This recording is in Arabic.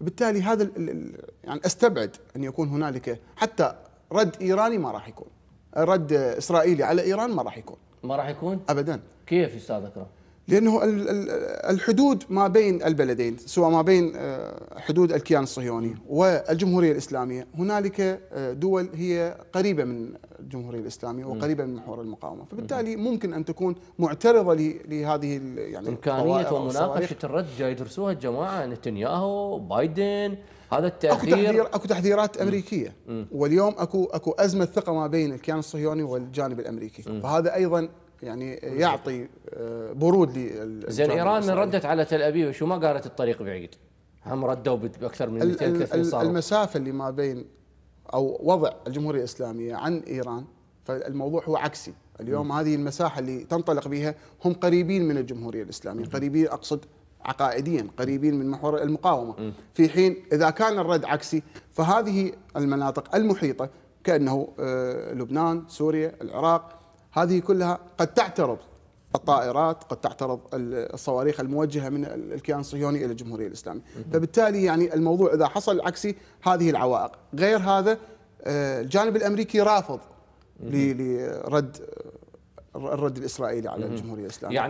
بالتالي هذا يعني استبعد ان يكون هنالك حتى رد ايراني ما راح يكون رد اسرائيلي على ايران ما راح يكون ما راح يكون ابدا كيف استاذ اكرم لانه الحدود ما بين البلدين سواء ما بين آه، حدود الكيان الصهيوني والجمهوريه الاسلاميه هنالك آه، دول هي قريبه من الجمهوريه الاسلاميه وقريبه من محور المقاومه فبالتالي ممكن ان تكون معترضه لهذه يعني امكانيه ومناقشه الرد جاي يدرسوها الجماعه نتنياهو بايدن هذا التاثير اكو تحذير اكو تحذيرات امريكيه مم. واليوم اكو اكو ازمه ثقه ما بين الكيان الصهيوني والجانب الامريكي مم. فهذا ايضا يعني يعطي آه، برود لل زين ايران ردت على تل ابيب شو ما قالت الطريق بعيد هم ردوا باكثر من 230 صار المسافه اللي ما بين او وضع الجمهوريه الاسلاميه عن ايران فالموضوع هو عكسي اليوم م. هذه المساحه اللي تنطلق بها هم قريبين من الجمهوريه الاسلاميه م. قريبين اقصد عقائديا قريبين من محور المقاومه م. في حين اذا كان الرد عكسي فهذه المناطق المحيطه كانه آه، لبنان سوريا العراق هذه كلها قد تعترض الطائرات قد تعترض الصواريخ الموجهة من الكيان الصهيوني إلى الجمهورية الإسلامية فبالتالي يعني الموضوع إذا حصل العكسي هذه العوائق غير هذا آه، الجانب الأمريكي رافض لرد آه، الرد الإسرائيلي على الجمهورية الإسلامية يعني